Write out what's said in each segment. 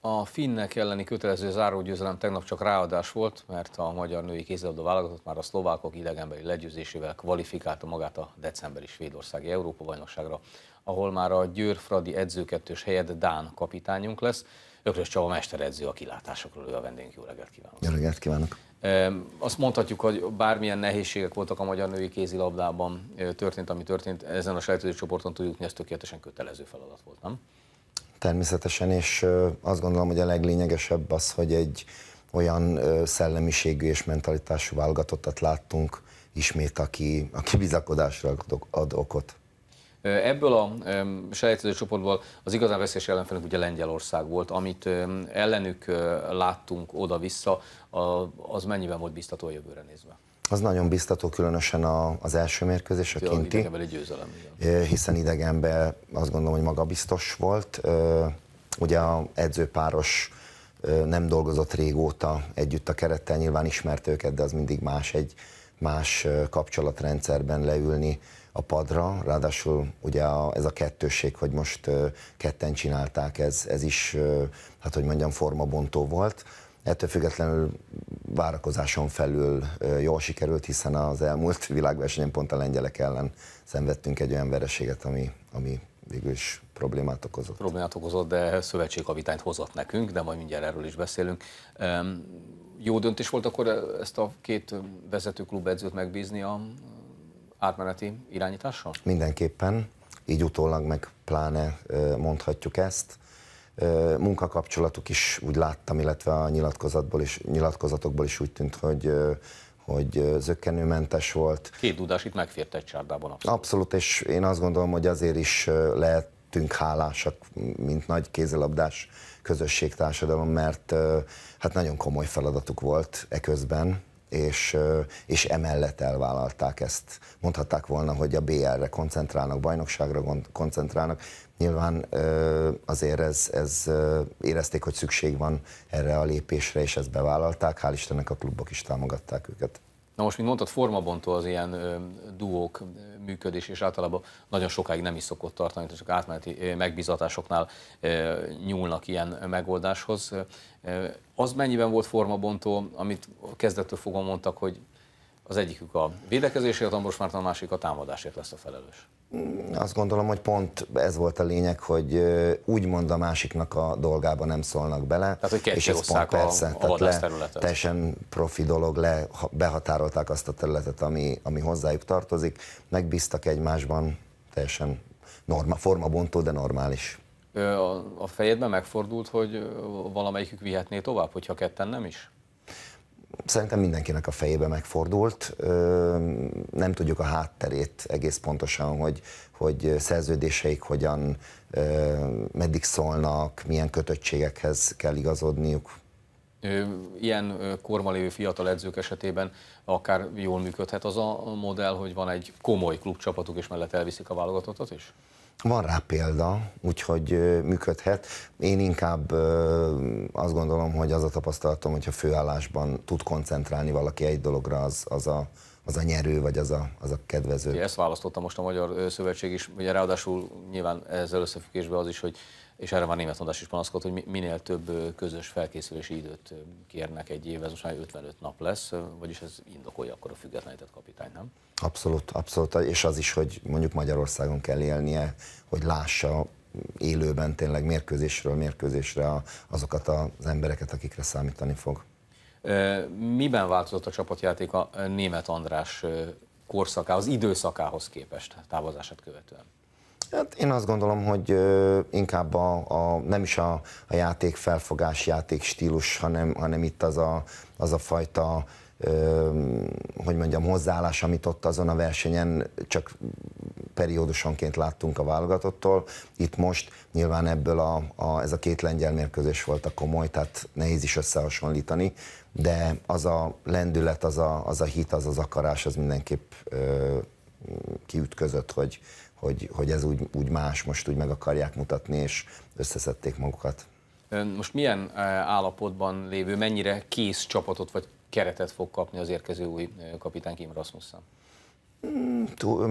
A finnek elleni kötelező zárógyőzelem tegnap csak ráadás volt, mert a magyar női kézilabda válogatott már a szlovákok idegenbeli legyőzésével kvalifikálta magát a decemberi svédországi Európa-bajnokságra, ahol már a Győr Fradi edzőkettős helyett Dán kapitányunk lesz. Ökrös Csaba edző a kilátásokról, ő a vendégünk. Jó reggelt kívánok! Jó reggelt kívánok! Azt mondhatjuk, hogy bármilyen nehézségek voltak a magyar női kézilabdában, történt, ami történt, ezen a sejtőző csoporton hogy ez tökéletesen kötelező feladat volt, nem? Természetesen, és azt gondolom, hogy a leglényegesebb az, hogy egy olyan szellemiségű és mentalitású válogatottat láttunk ismét, aki, aki bizakodásra ad okot. Ebből a selejtező csoportból az igazán veszélyes ellenfelünk ugye Lengyelország volt, amit ellenük láttunk oda-vissza, az mennyiben volt biztató a jövőre nézve? Az nagyon biztató, különösen a, az első mérkőzés, a kinti. győzelem. Igen. Hiszen idegenben azt gondolom, hogy magabiztos volt. Ugye a edzőpáros nem dolgozott régóta együtt a kerettel, nyilván ismert őket, de az mindig más egy más kapcsolatrendszerben leülni a padra, ráadásul ugye a, ez a kettősség, hogy most ketten csinálták, ez, ez is, hát hogy mondjam, formabontó volt. Ettől függetlenül várakozáson felül jól sikerült, hiszen az elmúlt világversenyen pont a lengyelek ellen szenvedtünk egy olyan vereséget, ami, ami végül is problémát okozott. Problémát okozott, de szövetségkapitányt hozott nekünk, de majd mindjárt erről is beszélünk. Jó döntés volt akkor ezt a két vezető klubedzőt megbízni a átmeneti irányítással? Mindenképpen, így utólag meg pláne mondhatjuk ezt munkakapcsolatuk is úgy láttam, illetve a nyilatkozatból is, nyilatkozatokból is úgy tűnt, hogy hogy zöggenőmentes volt. Két dudás itt megfért egy csárdában abszolút. Abszolút, és én azt gondolom, hogy azért is lehetünk hálásak, mint nagy kézilabdás közösségtársadalom, mert hát nagyon komoly feladatuk volt eközben, és, és emellett elvállalták ezt. Mondhatták volna, hogy a BL-re koncentrálnak, bajnokságra koncentrálnak. Nyilván azért ez, ez érezték, hogy szükség van erre a lépésre, és ezt bevállalták. Hál' Istennek a klubok is támogatták őket. Na most, mint mondtad, formabontó az ilyen ö, duók működés, és általában nagyon sokáig nem is szokott tartani, csak átmeneti megbizatásoknál ö, nyúlnak ilyen megoldáshoz. Ö, az mennyiben volt formabontó, amit kezdettől fogva mondtak, hogy az egyikük a védekezésért, a most már a másik a támadásért lesz a felelős? Azt gondolom, hogy pont ez volt a lényeg, hogy úgymond a másiknak a dolgába nem szólnak bele. Tehát, hogy és ez pont a, persze, a tehát le, teljesen profi dolog, le, behatárolták azt a területet, ami, ami hozzájuk tartozik, megbíztak egymásban, teljesen norma, formabontó, de normális. A, a fejedben megfordult, hogy valamelyikük vihetné tovább, hogyha ketten nem is? szerintem mindenkinek a fejébe megfordult. Nem tudjuk a hátterét egész pontosan, hogy, hogy szerződéseik hogyan, meddig szólnak, milyen kötöttségekhez kell igazodniuk. Ilyen lévő fiatal edzők esetében akár jól működhet az a modell, hogy van egy komoly klubcsapatuk, és mellett elviszik a válogatottat is? Van rá példa, úgyhogy működhet. Én inkább azt gondolom, hogy az a tapasztalatom, hogyha főállásban tud koncentrálni valaki egy dologra, az, az a az a nyerő, vagy az a, az a kedvező. ezt választotta most a Magyar Szövetség is, ugye ráadásul nyilván ezzel összefüggésben az is, hogy és erre már német mondás is panaszkodott, hogy minél több közös felkészülési időt kérnek egy év, ez most már 55 nap lesz, vagyis ez indokolja akkor a függetlenített kapitány, nem? Abszolút, abszolút, és az is, hogy mondjuk Magyarországon kell élnie, hogy lássa élőben tényleg mérkőzésről mérkőzésre azokat az embereket, akikre számítani fog. Miben változott a csapatjáték a német András korszakához, időszakához képest távozását követően? Hát én azt gondolom, hogy inkább a, a, nem is a, a játék felfogás, játék stílus, hanem, hanem itt az a, az a fajta, hogy mondjam, hozzáállás, amit ott azon a versenyen csak periódusonként láttunk a válogatottól. Itt most nyilván ebből a, a, ez a két lengyel mérkőzés volt a komoly, tehát nehéz is összehasonlítani, de az a lendület, az a, az a hit, az az akarás, az mindenképp ö, kiütközött, hogy, hogy, hogy ez úgy, úgy más, most úgy meg akarják mutatni, és összeszedték magukat. Ön most milyen állapotban lévő, mennyire kész csapatot vagy keretet fog kapni az érkező új kapitán Kim Rasmussen? Mm,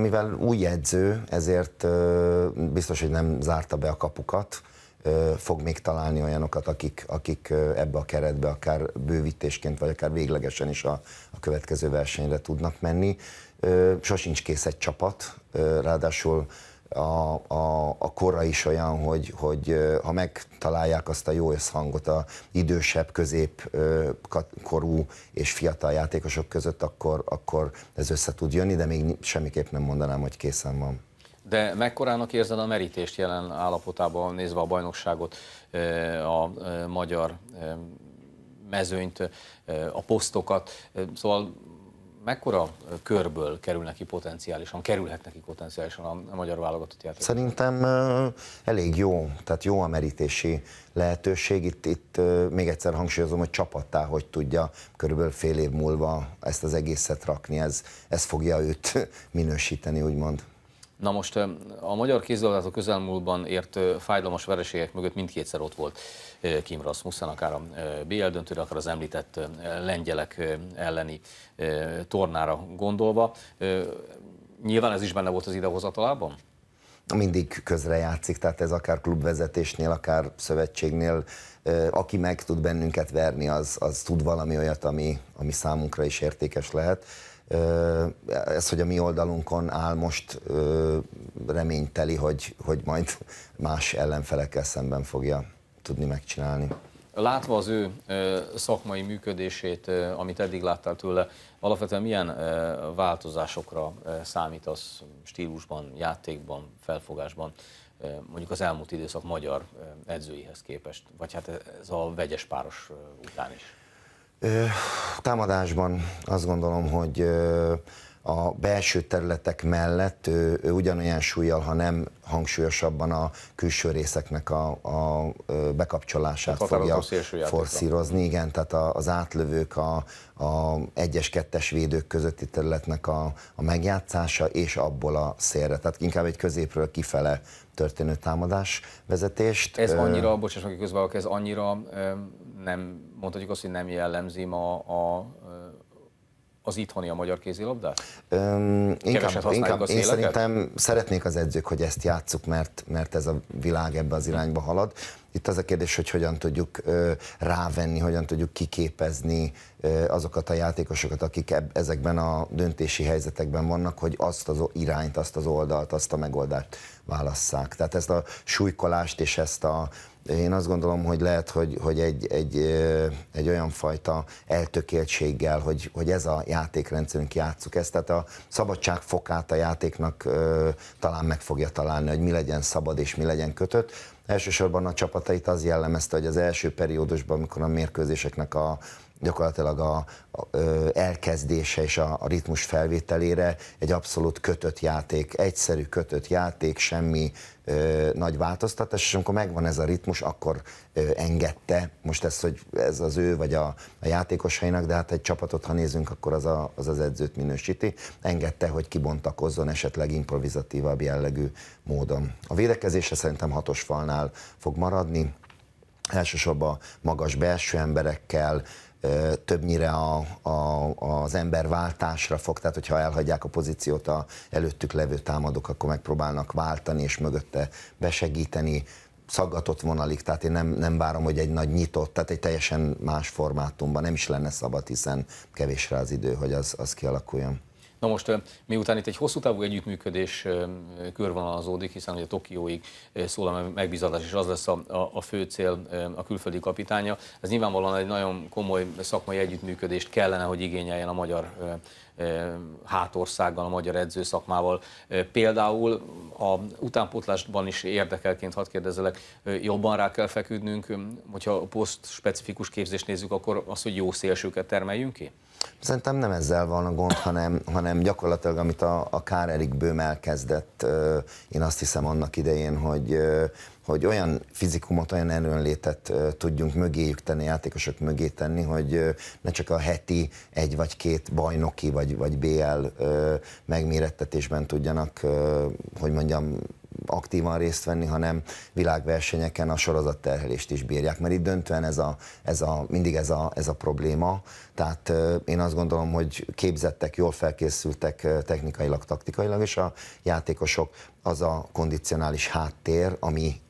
mivel új edző, ezért biztos, hogy nem zárta be a kapukat, fog még találni olyanokat, akik, akik ebbe a keretbe akár bővítésként, vagy akár véglegesen is a, a következő versenyre tudnak menni. Sosincs kész egy csapat, ráadásul a, a, a kora is olyan, hogy, hogy ha megtalálják azt a jó összhangot a idősebb, középkorú és fiatal játékosok között, akkor, akkor ez össze tud jönni, de még semmiképp nem mondanám, hogy készen van. De mekkorának érzed a merítést jelen állapotában nézve a bajnokságot, a magyar mezőnyt, a posztokat, szóval Mekkora körből kerülnek ki potenciálisan, kerülhet neki potenciálisan a magyar válogatott játék? Szerintem elég jó, tehát jó a merítési lehetőség. Itt, itt még egyszer hangsúlyozom, hogy csapattá, hogy tudja körülbelül fél év múlva ezt az egészet rakni, ez, ez fogja őt minősíteni, úgymond. Na most a magyar kézilabdázó közelmúltban ért fájdalmas vereségek mögött mindkétszer ott volt Kim Rasmussen, akár a BL döntőre, akár az említett lengyelek elleni tornára gondolva. Nyilván ez is benne volt az idehozatalában? mindig közre játszik, tehát ez akár klubvezetésnél, akár szövetségnél, aki meg tud bennünket verni, az, az tud valami olyat, ami, ami számunkra is értékes lehet. Ez, hogy a mi oldalunkon áll most reményteli, hogy, hogy majd más ellenfelekkel szemben fogja tudni megcsinálni. Látva az ő szakmai működését, amit eddig láttál tőle, alapvetően milyen változásokra számítasz stílusban, játékban, felfogásban, mondjuk az elmúlt időszak magyar edzőihez képest, vagy hát ez a vegyes páros után is? Támadásban azt gondolom, hogy a belső területek mellett ő, ő ugyanolyan súlyjal, ha nem hangsúlyosabban a külső részeknek a, a bekapcsolását a fogja forszírozni. Igen, tehát az átlövők, a, a egyes-kettes védők közötti területnek a, a megjátszása, és abból a szélre. Tehát inkább egy középről kifele történő támadás vezetést. Ez annyira, bocsáss meg, közben ez annyira nem mondhatjuk azt, hogy nem jellemzi ma a, a az itthoni a magyar kézilabdát? Öm, inkább, inkább az én szerintem szeretnék az edzők, hogy ezt játsszuk, mert, mert ez a világ ebbe az irányba halad. Itt az a kérdés, hogy hogyan tudjuk rávenni, hogyan tudjuk kiképezni azokat a játékosokat, akik ezekben a döntési helyzetekben vannak, hogy azt az irányt, azt az oldalt, azt a megoldást válasszák. Tehát ezt a súlykolást és ezt a én azt gondolom, hogy lehet, hogy, hogy egy, egy, egy olyan fajta eltökéltséggel, hogy, hogy ez a játékrendszerünk játszuk ezt, tehát a szabadság fokát a játéknak talán meg fogja találni, hogy mi legyen szabad és mi legyen kötött Elsősorban a csapatait az jellemezte, hogy az első periódusban, amikor a mérkőzéseknek a gyakorlatilag a, a a elkezdése és a, a ritmus felvételére egy abszolút kötött játék, egyszerű kötött játék, semmi ö, nagy változtatás, és amikor megvan ez a ritmus, akkor ö, engedte, most ez, hogy ez az ő vagy a, a játékosainak, de hát egy csapatot, ha nézünk, akkor az, a, az az edzőt minősíti, engedte, hogy kibontakozzon esetleg improvizatívabb jellegű módon. A védekezése szerintem hatos falnál fog maradni, elsősorban magas belső emberekkel, többnyire a, a, az ember váltásra fog, tehát hogyha elhagyják a pozíciót a előttük levő támadók, akkor megpróbálnak váltani és mögötte besegíteni, szaggatott vonalig, tehát én nem, nem várom, hogy egy nagy nyitott, tehát egy teljesen más formátumban nem is lenne szabad, hiszen kevésre az idő, hogy az, az kialakuljon. Na most, miután itt egy hosszú távú együttműködés körvonalazódik, hiszen ugye Tokióig szól a megbízatás, és az lesz a, a, a fő cél a külföldi kapitánya, ez nyilvánvalóan egy nagyon komoly szakmai együttműködést kellene, hogy igényeljen a magyar hátországgal, a magyar edzőszakmával. Például a utánpótlásban is érdekelként, hadd kérdezelek, jobban rá kell feküdnünk, hogyha a poszt specifikus képzést nézzük, akkor az, hogy jó szélsőket termeljünk ki? Szerintem nem ezzel van a gond, hanem, hanem gyakorlatilag, amit a, a Kár Erik Bőm elkezdett, én azt hiszem annak idején, hogy hogy olyan fizikumot, olyan erőnlétet tudjunk mögéjük tenni, játékosok mögé tenni, hogy ne csak a heti egy vagy két bajnoki vagy, vagy BL megmérettetésben tudjanak, hogy mondjam, aktívan részt venni, hanem világversenyeken a sorozatterhelést is bírják, mert itt döntően ez a, ez a, mindig ez a, ez a probléma. Tehát én azt gondolom, hogy képzettek, jól felkészültek technikailag, taktikailag, és a játékosok az a kondicionális háttér, ami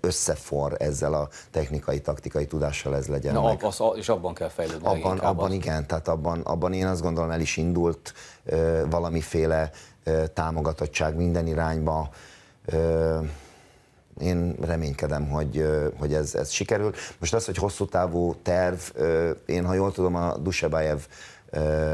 összefor ezzel a technikai, taktikai tudással ez legyen. Na, meg. Az, és abban kell fejlődni. Abban, abban az. igen, tehát abban, abban én azt gondolom el is indult ö, valamiféle ö, támogatottság minden irányba, én reménykedem, hogy, hogy ez, ez sikerül. Most az, hogy hosszú távú terv, én ha jól tudom, a Dusebájev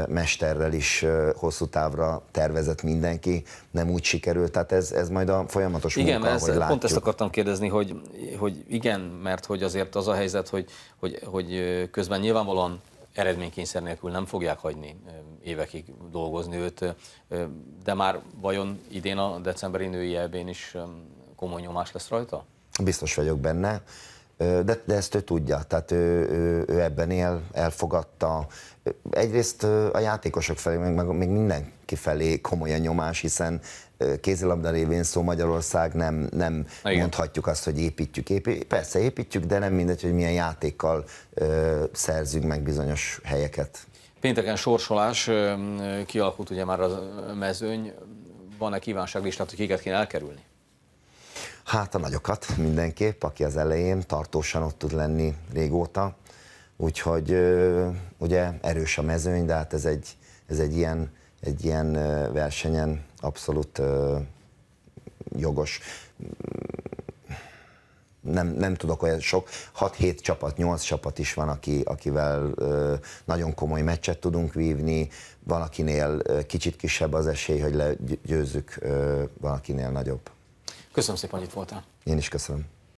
mesterrel is hosszú távra tervezett mindenki, nem úgy sikerült, tehát ez, ez majd a folyamatos igen, munka, ez, ahogy látjuk. pont ezt akartam kérdezni, hogy, hogy igen, mert hogy azért az a helyzet, hogy, hogy, hogy közben nyilvánvalóan eredménykényszer nélkül nem fogják hagyni évekig dolgozni őt, de már vajon idén a decemberi női elbén is komoly nyomás lesz rajta? Biztos vagyok benne. De, de ezt ő tudja, tehát ő, ő, ő ebben él, elfogadta. Egyrészt a játékosok felé, meg, meg még mindenki felé komoly a nyomás, hiszen kézilabda révén szó Magyarország nem, nem mondhatjuk azt, hogy építjük. Épi, persze építjük, de nem mindegy, hogy milyen játékkal ö, szerzünk meg bizonyos helyeket. Pénteken sorsolás, kialakult ugye már a mezőny, van-e kívánságlistát, hogy kiket kéne elkerülni? Hát a nagyokat mindenképp, aki az elején tartósan ott tud lenni régóta, úgyhogy ö, ugye erős a mezőny, de hát ez egy, ez egy ilyen, egy ilyen versenyen abszolút jogos. Nem, nem tudok olyan sok, 6-7 csapat, 8 csapat is van, aki, akivel ö, nagyon komoly meccset tudunk vívni, van akinél kicsit kisebb az esély, hogy legyőzzük, ö, van akinél nagyobb. Köszönöm szépen, hogy itt voltál. Én is köszönöm.